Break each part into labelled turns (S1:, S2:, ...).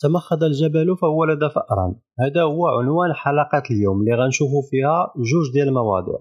S1: تمخض الجبل فولد فأرا هذا هو عنوان حلقة اليوم اللي غنشوفوا فيها جوج ديال المواضيع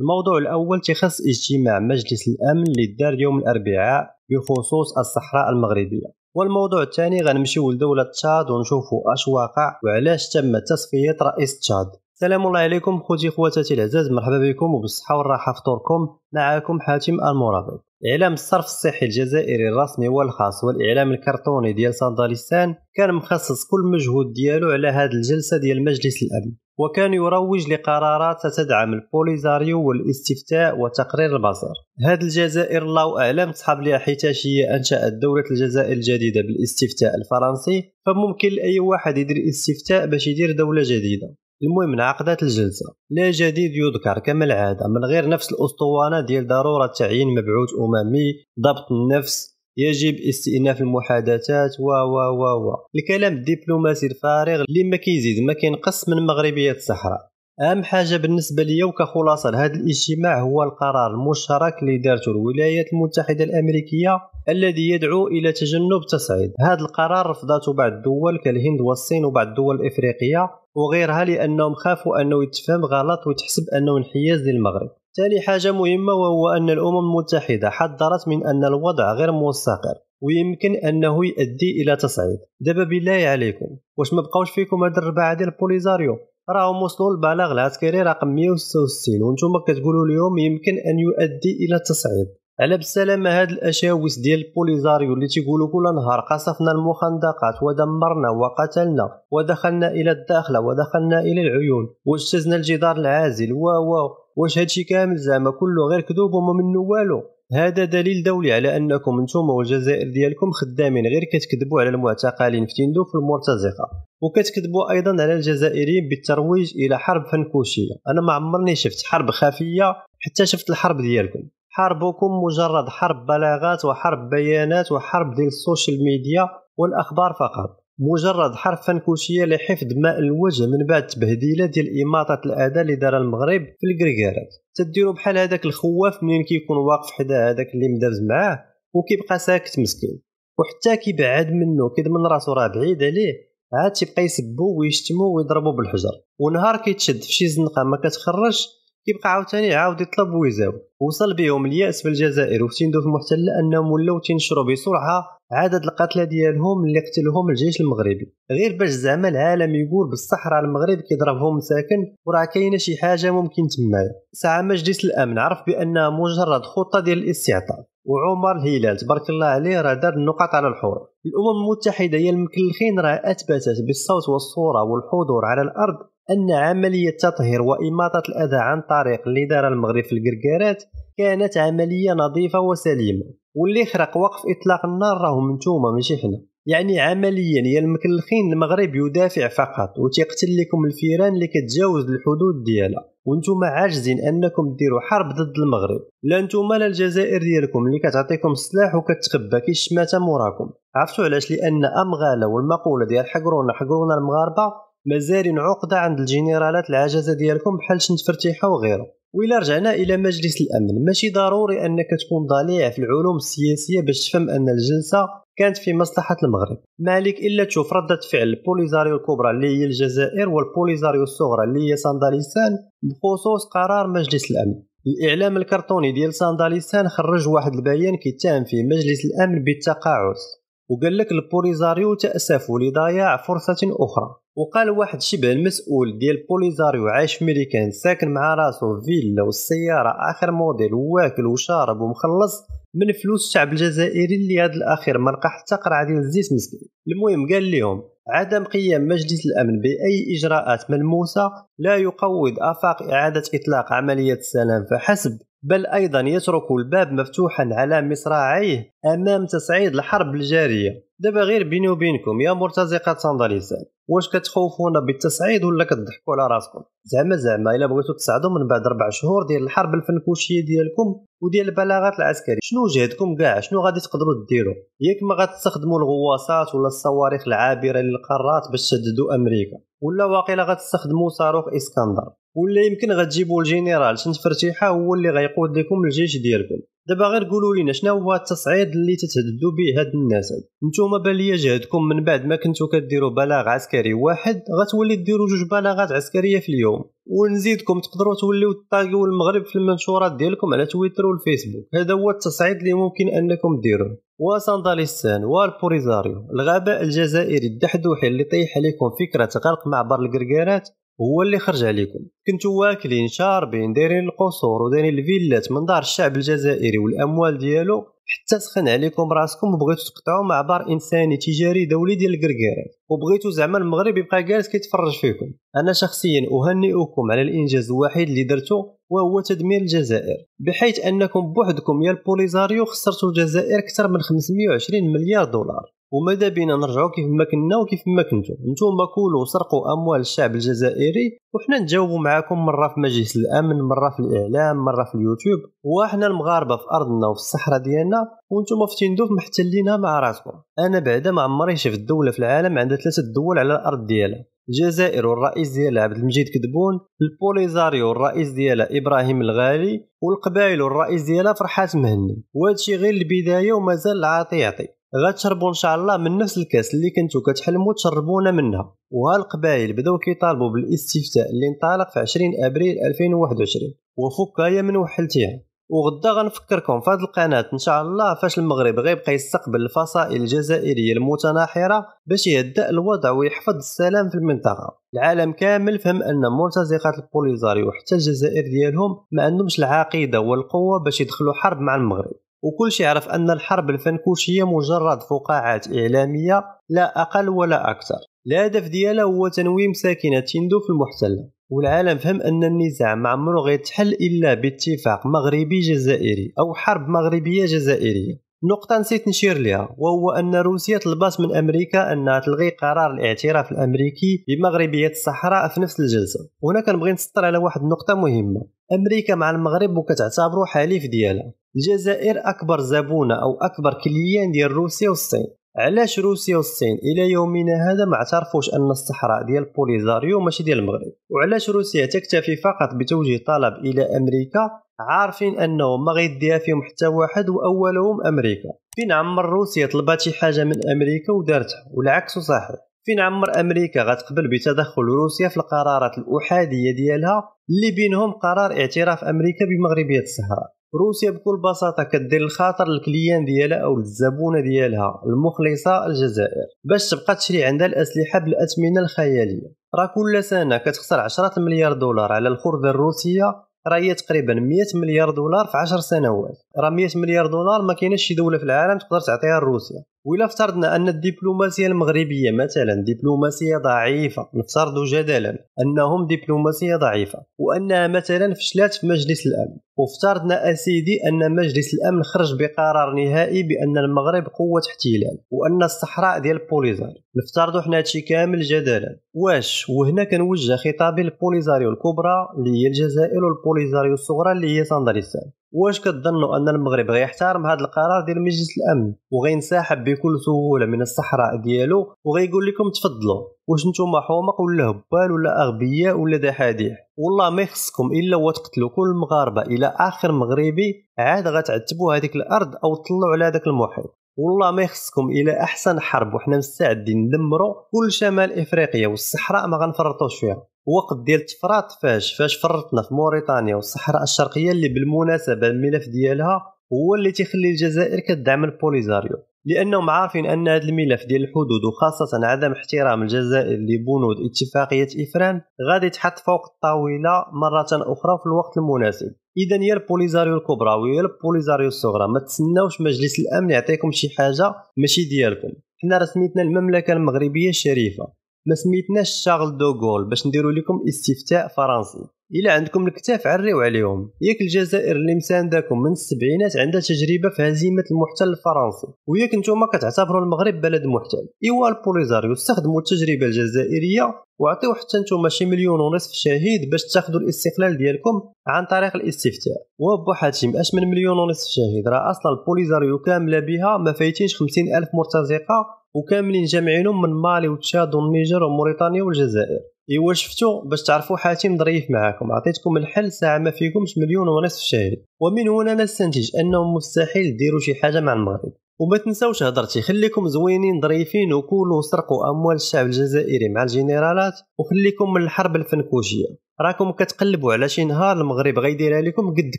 S1: الموضوع الأول تخص اجتماع مجلس الأمن للدار دار يوم الأربعاء بخصوص الصحراء المغربية والموضوع الثاني غنمشيو لدولة تشاد ونشوفوا اش واقع وعلاش تم تصفية رئيس تشاد السلام الله عليكم خوتي خواتاتي العزاز مرحبا بكم وبالصحه والراحه فطوركم معكم حاتم المرابط اعلام الصرف الصحي الجزائري الرسمي والخاص والاعلام الكرتوني ديال سانداليسان كان مخصص كل مجهود ديالو على هذه الجلسه ديال مجلس الامن وكان يروج لقرارات تدعم البوليزاريو والاستفتاء وتقرير البصر هذه الجزائر الله اعلم تصحاب لها حيتاش هي انشات دوله الجزائر الجديده بالاستفتاء الفرنسي فممكن لاي واحد يدير استفتاء باش يدير دوله جديده المهم انعقدت الجلسة لا جديد يذكر كما العادة من غير نفس الأسطوانة ديال ضرورة تعيين مبعوث أممي ضبط النفس يجب استئناف المحادثات و و و و الكلام الدبلوماسي الفارغ اللي ما كيزيد ما كينقص من مغربيه الصحراء اهم حاجه بالنسبه ليا وكخلاصه لهذا الاجتماع هو القرار المشترك اللي دارته الولايات المتحده الامريكيه الذي يدعو الى تجنب تصعيد هذا القرار رفضته بعض الدول كالهند والصين وبعض الدول الافريقيه وغيرها لانهم خافوا انه يتفهم غلط ويتحسب انه انحياز للمغرب ثاني حاجه مهمه وهو ان الامم المتحده حذرت من ان الوضع غير مستقر ويمكن انه يؤدي الى تصعيد دابا بالله عليكم واش ما بقاوش فيكم هاد الرباعه ديال البوليزاريو راهم وصلوا للبلاغ العسكري رقم 166 وانتم كتقولوا اليوم يمكن ان يؤدي الى التصعيد على بالسلامة هاد الأشاوس ديال البوليزاريو اللي تيقولوا كل نهار قصفنا المخندقات ودمرنا وقتلنا ودخلنا إلى الداخلة ودخلنا إلى العيون واجتزنا الجدار العازل و و واش هادشي كامل زعما كله غير كذوب وما منو والو هذا دليل دولي على انكم انتم والجزائر ديالكم خدامين غير كتكذبوا على المعتقلين في تندوف المرتزقه وكتكذبوا ايضا على الجزائريين بالترويج الى حرب فنكوشيه انا ما عمرني شفت حرب خفيه حتى شفت الحرب ديالكم حربكم مجرد حرب بلاغات وحرب بيانات وحرب ديال السوشيال ميديا والاخبار فقط مجرد حرب فنكوشيه لحفظ ماء الوجه من بعد تبهديله ديال اماطه الاداء اللي دار المغرب في الكريكارات تديروا بحال هذاك الخواف منين كيكون واقف حدا هذاك اللي مدرز معاه وكيبقى ساكت مسكين وحتى كيبعد منه كيضمن راسو راه بعيد عليه عاد تيبقى يسبو ويشتمو ويضربو بالحجر ونهار كيتشد في شي زنقه ما كتخرجش كيبقى عاوتاني عاود يطلب ويزاو وصل بهم الياس بالجزائر وتيندو في المحتله انهم ولاو تينشروا بسرعه عدد القتلى ديالهم اللي قتلهم الجيش المغربي غير باش زعما العالم يقول بصح راه المغرب كيضربهم مساكن وراه كاينه شي حاجه ممكن تمايا ساعه مجلس الامن عرف بانها مجرد خطه ديال الاستعطاف وعمر الهلال تبارك الله عليه راه دار النقاط على الحور الامم المتحده هي المكلخين راه اثبتت بالصوت والصوره والحضور على الارض ان عمليه تطهير واماطه الاذى عن طريق اللي دار المغرب في الكركارات كانت عمليه نظيفه وسليمه واللي خرق وقف اطلاق النار راهم نتوما ماشي حنا يعني عمليا يا المكلخين المغرب يدافع فقط وتيقتل لكم الفيران اللي كتجاوز الحدود ديالها وانتم عاجزين انكم ديروا حرب ضد المغرب لا انتم لا الجزائر ديالكم اللي كتعطيكم السلاح وكتخبى كي الشماته موراكم عرفتوا علاش لان امغاله والمقوله ديال حقرونا حقرونا المغاربه مازالين عقده عند الجنرالات العجزه ديالكم بحال شنت فرتيحه وغيره وإلا رجعنا إلى مجلس الأمن ماشي ضروري أنك تكون ضليع في العلوم السياسية باش تفهم أن الجلسة كانت في مصلحة المغرب مالك إلا تشوف ردة فعل البوليزاريو الكبرى اللي هي الجزائر والبوليزاريو الصغرى اللي هي سانداليسان بخصوص قرار مجلس الأمن الإعلام الكرتوني ديال سانداليسان خرج واحد البيان كيتهم فيه مجلس الأمن بالتقاعس وقال لك البوليزاريو تأسفوا لضياع فرصة أخرى وقال واحد شبه المسؤول ديال بوليزاريو عايش في ميريكان ساكن مع راسو فيلا والسيارة آخر موديل واكل وشارب ومخلص من فلوس الشعب الجزائري اللي هذا الاخير ما لقى حتى قرعه ديال الزيت مسكين المهم قال لهم عدم قيام مجلس الامن باي اجراءات ملموسه لا يقوض افاق اعاده اطلاق عمليه السلام فحسب بل ايضا يترك الباب مفتوحا على مصراعيه امام تصعيد الحرب الجاريه دابا غير بيني وبينكم يا مرتزقه صندليسان واش كتخوفونا بالتصعيد ولا كتضحكوا على راسكم زعما زعما الا بغيتو تصعدوا من بعد ربع شهور ديال الحرب الفنكوشيه ديالكم وديال البلاغات العسكريه شنو جهدكم كاع شنو غادي تقدروا ديروا ياك ما غتستخدموا الغواصات ولا الصواريخ العابره للقارات باش تسددوا امريكا ولا واقيلا غتستخدموا صاروخ اسكندر ولا يمكن غتجيبوا الجنرال شنت فرتيحه هو اللي غيقود لكم الجيش ديالكم دابا غير قولوا لينا شنو هو التصعيد اللي تتهددوا به هاد الناس هاد نتوما باليا جهدكم من بعد ما كنتو كديروا بلاغ عسكري واحد غتولي ديروا جوج بلاغات عسكريه في اليوم ونزيدكم تقدروا توليو تطاقيو المغرب في المنشورات ديالكم على تويتر والفيسبوك هذا هو التصعيد اللي ممكن انكم ديروه وساندالستان والبوريزاريو الغباء الجزائري الدحدوحي اللي طيح عليكم فكره غرق معبر الكركارات هو اللي خرج عليكم كنتو واكلين شاربين دايرين القصور ودايرين الفيلات من دار الشعب الجزائري والاموال ديالو حتى سخن عليكم راسكم وبغيتو تقطعوا مع بار انساني تجاري دولي ديال الكركيرات وبغيتو زعما المغرب يبقى جالس كيتفرج فيكم انا شخصيا اهنئكم على الانجاز الوحيد اللي درتو وهو تدمير الجزائر بحيث انكم بوحدكم يا البوليزاريو خسرتوا الجزائر اكثر من 520 مليار دولار وماذا بينا نرجعوا كيف ما كنا وكيف ما كنتو نتوما كولوا سرقوا اموال الشعب الجزائري وحنا نجاوبوا معاكم مره في مجلس الامن مره في الاعلام مره في اليوتيوب وحنا المغاربه في ارضنا وفي الصحراء ديالنا وانتم في تندوف محتلينها مع راسكم انا بعدا ما عمري شفت دوله في العالم عندها ثلاثه دول على الارض ديالها الجزائر والرئيس ديالها عبد المجيد كدبون البوليزاريو والرئيس ديالها ابراهيم الغالي والقبائل والرئيس ديالها فرحات مهني وهادشي غير البدايه ومازال العاطي يعطي غتشربوا ان شاء الله من نفس الكاس اللي كنتو كتحلموا تشربونا منها وها القبائل بداو كيطالبوا بالاستفتاء اللي انطلق في 20 ابريل 2021 وفكايا من وحلتيها وغدا غنفكركم في هذه القناه ان شاء الله فاش المغرب غيبقى يستقبل الفصائل الجزائريه المتناحره باش يهدأ الوضع ويحفظ السلام في المنطقه العالم كامل فهم ان مرتزقه البوليزاريو وحتى الجزائر ديالهم ما عندهمش العقيده والقوه باش يدخلوا حرب مع المغرب وكل شيء عرف أن الحرب الفنكوشية مجرد فقاعات إعلامية لا أقل ولا أكثر الهدف ديالها هو تنويم ساكنة تيندو في المحتلة والعالم فهم أن النزاع ما عمرو غيتحل إلا باتفاق مغربي جزائري أو حرب مغربية جزائرية نقطة نسيت نشير لها وهو أن روسيا طلبت من أمريكا أنها تلغي قرار الاعتراف الأمريكي بمغربية الصحراء في نفس الجلسة وهنا كنبغي نسطر على واحد النقطة مهمة أمريكا مع المغرب وكتعتبرو حليف ديالها الجزائر اكبر زبونه او اكبر كليان ديال روسيا والصين علاش روسيا والصين الى يومنا هذا ما اعترفوش ان الصحراء ديال بوليزاريو ماشي ديال المغرب وعلاش روسيا تكتفي فقط بتوجيه طلب الى امريكا عارفين انه ما غيديها فيهم حتى واحد واولهم امريكا فين عمر روسيا طلبات شي حاجه من امريكا ودارتها والعكس صحيح فين عمر امريكا غتقبل بتدخل روسيا في القرارات الاحاديه ديالها اللي بينهم قرار اعتراف امريكا بمغربيه الصحراء روسيا بكل بساطه كدير الخاطر للكليان ديالها او للزبونه ديالها المخلصه الجزائر باش تبقى تشري عندها الاسلحه بالاثمنه الخياليه راه كل سنه كتخسر عشرات المليار دولار على الخرده الروسيه راه تقريبا 100 مليار دولار في 10 سنوات راه 100 مليار دولار ما كاينش شي دوله في العالم تقدر تعطيها لروسيا وإلا افترضنا أن الدبلوماسية المغربية مثلا دبلوماسية ضعيفة نفترض جدلا أنهم دبلوماسية ضعيفة وأنها مثلا فشلت في مجلس الأمن وافترضنا أسيدي أن مجلس الأمن خرج بقرار نهائي بأن المغرب قوة احتلال وأن الصحراء ديال بوليزار نفترضوا حنا هادشي كامل جدلا واش وهنا كنوجه خطابي للبوليزاريو الكبرى اللي هي الجزائر والبوليزاريو الصغرى اللي هي ساندريسان واش كتظنوا ان المغرب غيحترم هذا القرار ديال مجلس الامن وغينسحب بكل سهوله من الصحراء ديالو وغيقول لكم تفضلوا واش نتوما حومق ولا هبال ولا اغبياء ولا دحاديح والله ما يخصكم الا وتقتلوا كل المغاربه الى اخر مغربي عاد غتعتبوا هذيك الارض او تطلعوا على هذاك المحيط والله ما يخصكم الى احسن حرب وحنا مستعدين ندمروا كل شمال افريقيا والصحراء ما غنفرطوش فيها وقت ديال التفراط فاش فاش فرطنا في موريتانيا والصحراء الشرقيه اللي بالمناسبه الملف ديالها هو اللي تيخلي الجزائر كدعم البوليزاريو لانهم عارفين ان هذا الملف ديال الحدود وخاصه عدم احترام الجزائر لبنود اتفاقيه افران غادي تحط فوق الطاوله مره اخرى في الوقت المناسب اذا يا البوليزاريو الكبرى ويا البوليزاريو الصغرى ما تسناوش مجلس الامن يعطيكم شي حاجه ماشي ديالكم حنا راه سميتنا المملكه المغربيه الشريفه ما سميتناش شارل دوغول باش نديرو لكم استفتاء فرنسي الا عندكم الكتاف عريو عليهم ياك الجزائر اللي مسانداكم من السبعينات عندها تجربه في هزيمه المحتل الفرنسي وياك نتوما كتعتبروا المغرب بلد محتل ايوا البوليزاريو استخدموا التجربه الجزائريه وعطيو حتى نتوما شي مليون ونصف شهيد باش تاخذوا الاستقلال ديالكم عن طريق الاستفتاء وبو حاتم اش من مليون ونصف شهيد راه اصلا البوليزاريو كامله بها ما فايتينش 50 الف مرتزقه وكاملين جامعينهم من مالي وتشاد والنيجر وموريتانيا والجزائر ايوا شفتو باش تعرفوا حاتم ظريف معاكم عطيتكم الحل ساعه ما فيكمش مليون ونصف شاهد ومن هنا نستنتج انه مستحيل ديروا شي حاجه مع المغرب وما تنساوش هضرتي خليكم زوينين ظريفين وكلوا سرقوا اموال الشعب الجزائري مع الجنرالات وخليكم من الحرب الفنكوشيه راكم كتقلبوا على شي نهار المغرب غيديرها لكم قد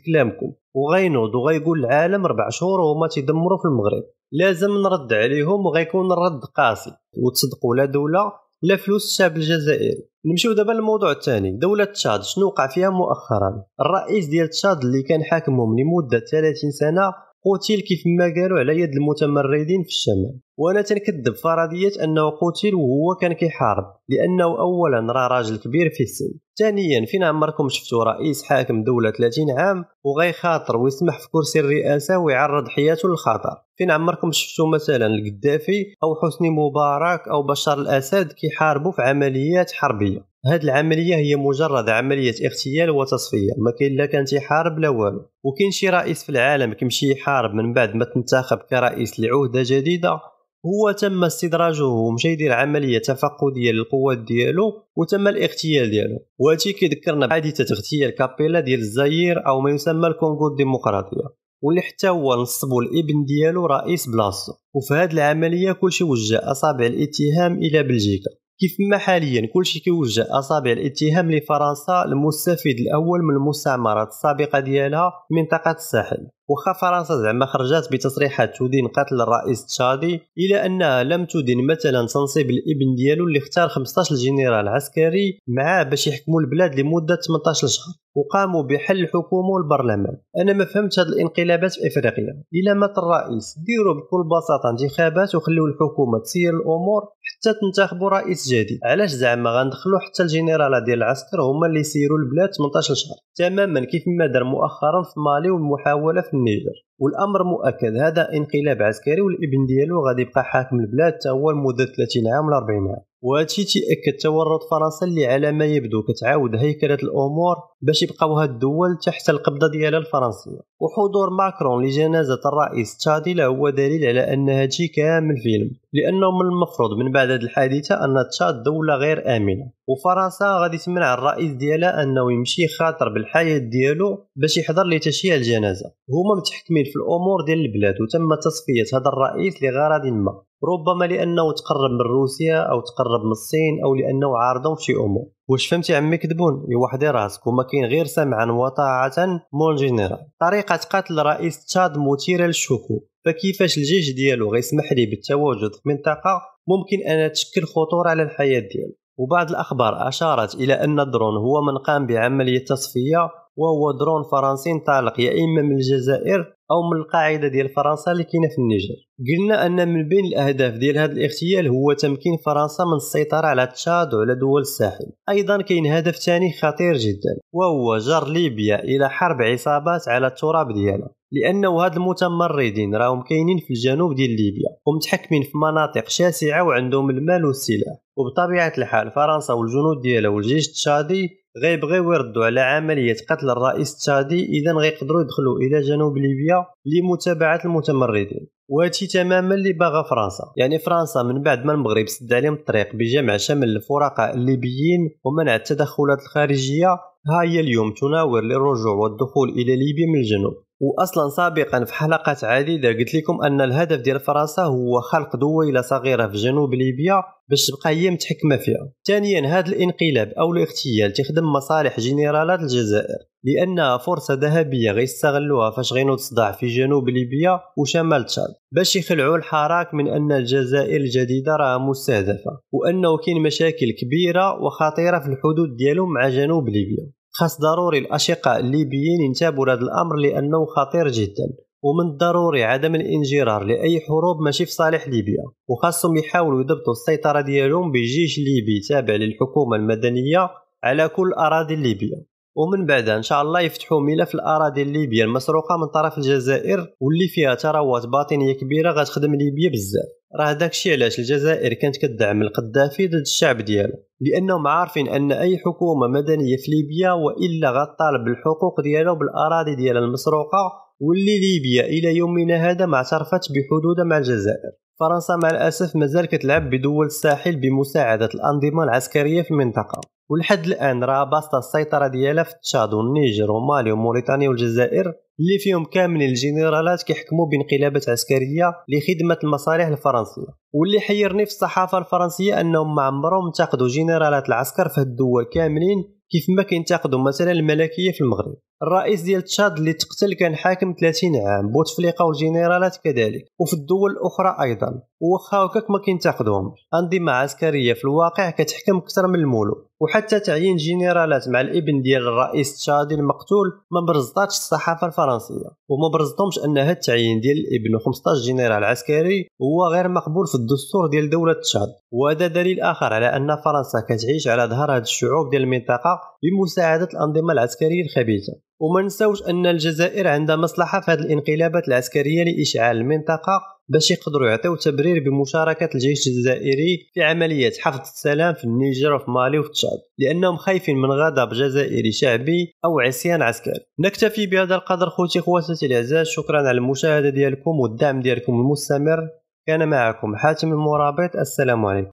S1: كلامكم وغينوض وغيقول العالم ربع شهور وما تيدمروا في المغرب لازم نرد عليهم وغيكون الرد قاسي وتصدقوا لا دوله لا فلوس الشعب الجزائري نمشيو دابا للموضوع الثاني دولة تشاد شنو وقع فيها مؤخرا الرئيس ديال تشاد اللي كان حاكمهم لمدة 30 سنة قتل كيف ما قالوا على يد المتمردين في الشمال وانا تنكذب فرضيه انه قتل وهو كان كيحارب لانه اولا راه راجل كبير في السن ثانيا فين عمركم شفتوا رئيس حاكم دوله 30 عام وغيخاطر ويسمح في كرسي الرئاسه ويعرض حياته للخطر فين عمركم شفتوا مثلا القدافي او حسني مبارك او بشار الاسد كيحاربوا في عمليات حربيه هذه العمليه هي مجرد عمليه اغتيال وتصفيه ما كاين لا كان تيحارب لا والو وكاين شي رئيس في العالم كيمشي يحارب من بعد ما تنتخب كرئيس لعهده جديده هو تم استدراجه ومشى يدير عمليه تفقديه للقوات ديالو وتم الاغتيال ديالو وهادشي كيذكرنا بحادثه اغتيال كابيلا ديال الزاير او ما يسمى الكونغو الديمقراطيه واللي حتى هو نصبوا الابن ديالو رئيس بلاصتو وفي هذه العمليه كلشي وجه اصابع الاتهام الى بلجيكا كيف ما حاليا كلشي كيوجه اصابع الاتهام لفرنسا المستفيد الاول من المستعمرات السابقه ديالها منطقه الساحل وخا فرنسا زعما خرجات بتصريحات تدين قتل الرئيس تشادي الا انها لم تدين مثلا تنصيب الابن ديالو اللي اختار 15 جنرال عسكري معاه باش يحكموا البلاد لمده 18 شهر وقاموا بحل الحكومه والبرلمان انا ما فهمت هاد الانقلابات في افريقيا الى مات الرئيس ديروا بكل بساطه انتخابات وخليو الحكومه تسير الامور حتى تنتخبوا رئيس جديد علاش زعما غندخلوا حتى الجنرالا ديال العسكر هما اللي يسيروا البلاد 18 شهر تماما كيف ما دار مؤخرا في مالي والمحاوله في النيجر والامر مؤكد هذا انقلاب عسكري والابن ديالو غادي يبقى حاكم البلاد حتى هو لمده 30 عام ولا 40 عام وهادشي تيأكد تورط فرنسا اللي على ما يبدو كتعاود هيكلة الأمور باش يبقاو هاد الدول تحت القبضة ديالها الفرنسية وحضور ماكرون لجنازة الرئيس تشادي هو دليل على أن هادشي كامل فيلم لأنه من المفروض من بعد هاد الحادثة أن تشاد دولة غير آمنة وفرنسا غادي تمنع الرئيس ديالها أنه يمشي خاطر بالحياة ديالو باش يحضر لتشييع الجنازة هما متحكمين في الأمور ديال البلاد وتم تصفية هذا الرئيس لغرض ما ربما لانه تقرب من روسيا او تقرب من الصين او لانه عارضهم في شي امور واش فهمتي عمي كذبون يوحدي راسك وما كاين غير سمعا وطاعه مون جينيرال طريقه قتل رئيس تشاد مثيره للشكوك فكيفاش الجيش ديالو غيسمح ليه بالتواجد في منطقه ممكن ان تشكل خطوره على الحياه ديالو وبعض الاخبار اشارت الى ان الدرون هو من قام بعمليه تصفيه وهو درون فرنسي انطلق يا اما من الجزائر او من القاعده ديال فرنسا اللي كاينه في النيجر قلنا ان من بين الاهداف ديال هذا الاغتيال هو تمكين فرنسا من السيطره على تشاد وعلى دول الساحل ايضا كاين هدف ثاني خطير جدا وهو جر ليبيا الى حرب عصابات على التراب ديالها لانه هاد المتمردين راهم كاينين في الجنوب ديال ليبيا ومتحكمين في مناطق شاسعه وعندهم المال والسلاح وبطبيعه الحال فرنسا والجنود ديالها والجيش التشادي غيبغيو يردوا على عمليه قتل الرئيس تشادي اذا غيقدروا يدخلوا الى جنوب ليبيا لمتابعه المتمردين وهادشي تماما اللي باغا فرنسا يعني فرنسا من بعد ما المغرب سد عليهم الطريق بجمع شمل الفرقاء الليبيين ومنع التدخلات الخارجيه ها هي اليوم تناور للرجوع والدخول الى ليبيا من الجنوب واصلا سابقا في حلقات عديده قلت لكم ان الهدف ديال فرنسا هو خلق دويله صغيره في جنوب ليبيا باش تبقى هي متحكمه فيها ثانيا هذا الانقلاب او الاغتيال تخدم مصالح جنرالات الجزائر لانها فرصه ذهبيه غيستغلوها فاش غينو تصدع في جنوب ليبيا وشمال تشاد باش يخلعوا الحراك من ان الجزائر الجديده راه مستهدفه وانه كاين مشاكل كبيره وخطيره في الحدود ديالهم مع جنوب ليبيا خاص ضروري الأشقاء الليبيين ينتابوا لهذا الأمر لأنه خطير جدا ومن الضروري عدم الانجرار لأي حروب ماشي في صالح ليبيا وخاصهم يحاولوا يضبطوا السيطرة ديالهم بجيش ليبي تابع للحكومة المدنية على كل أراضي ليبيا ومن بعدها ان شاء الله يفتحوا ملف الاراضي الليبيه المسروقه من طرف الجزائر واللي فيها ثروات باطنيه كبيره غتخدم ليبيا بزاف راه داكشي علاش الجزائر كانت كدعم القذافي ضد الشعب ديالو لانهم عارفين ان اي حكومه مدنيه في ليبيا والا غطالب بالحقوق ديالو بالاراضي ديالها المسروقه واللي ليبيا الى يومنا هذا ما اعترفت بحدودها مع الجزائر فرنسا مع الاسف مازال كتلعب بدول الساحل بمساعده الانظمه العسكريه في المنطقه ولحد الان راه باسطه السيطره ديالها في تشاد والنيجر ومالي وموريتانيا والجزائر اللي فيهم كاملين الجنرالات كيحكموا بانقلابات عسكريه لخدمه المصالح الفرنسيه واللي حيرني في الصحافه الفرنسيه انهم ما عمرهم انتقدوا جنرالات العسكر في الدول كاملين كيف ما كينتقدوا مثلا الملكيه في المغرب الرئيس ديال تشاد اللي تقتل كان حاكم 30 عام بوتفليقه والجنرالات كذلك وفي الدول الاخرى ايضا وخا هكاك ما كينتقدوهمش انظمه عسكريه في الواقع كتحكم اكثر من الملوك وحتى تعيين جنرالات مع الابن ديال الرئيس تشادي المقتول ما برزطاتش الصحافه الفرنسيه وما برزطهمش ان هذا التعيين ديال الابن و15 جنرال عسكري هو غير مقبول في الدستور ديال دوله تشاد وهذا دليل اخر على ان فرنسا كتعيش على ظهر هذه الشعوب ديال المنطقه بمساعده الانظمه العسكريه الخبيثه وما نساوش ان الجزائر عندها مصلحه في هذه الانقلابات العسكريه لاشعال المنطقه باش يقدروا يعطيو تبرير بمشاركه الجيش الجزائري في عمليه حفظ السلام في النيجر وفي مالي وفي تشاد لانهم خايفين من غضب جزائري شعبي او عصيان عسكري نكتفي بهذا القدر خوتي خواتاتي الاعزاء شكرا على المشاهده ديالكم والدعم ديالكم المستمر كان معكم حاتم المرابط السلام عليكم